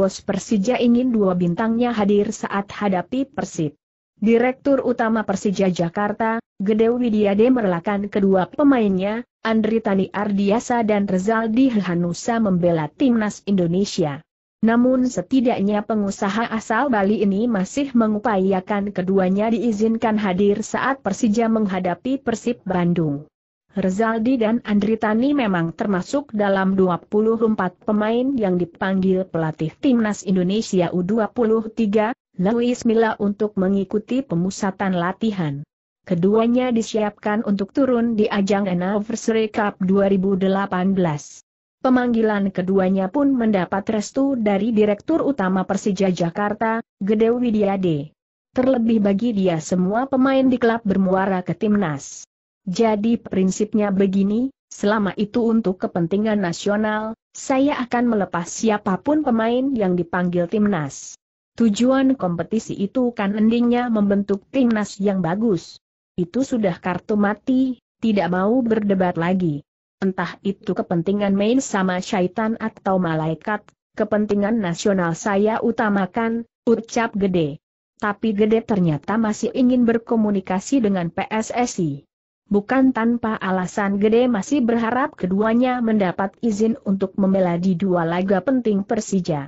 bos Persija ingin dua bintangnya hadir saat hadapi Persib. Direktur Utama Persija Jakarta, Gede Widiade merelakan kedua pemainnya, Andri Tani Ardiasa dan Rezaldi Hanusa membela timnas Indonesia. Namun setidaknya pengusaha asal Bali ini masih mengupayakan keduanya diizinkan hadir saat Persija menghadapi Persib Bandung. Rezaldi dan Andri memang termasuk dalam 24 pemain yang dipanggil pelatih Timnas Indonesia U23, Luis Milla untuk mengikuti pemusatan latihan. Keduanya disiapkan untuk turun di ajang Anniversary Cup 2018. Pemanggilan keduanya pun mendapat restu dari Direktur Utama Persija Jakarta, Gede Widyade. Terlebih bagi dia semua pemain di klub bermuara ke timnas. Jadi prinsipnya begini, selama itu untuk kepentingan nasional, saya akan melepas siapapun pemain yang dipanggil timnas. Tujuan kompetisi itu kan endingnya membentuk timnas yang bagus. Itu sudah kartu mati, tidak mau berdebat lagi. Entah itu kepentingan main sama syaitan atau malaikat, kepentingan nasional saya utamakan, ucap gede. Tapi gede ternyata masih ingin berkomunikasi dengan PSSI bukan tanpa alasan gede masih berharap keduanya mendapat izin untuk membela di dua laga penting Persija.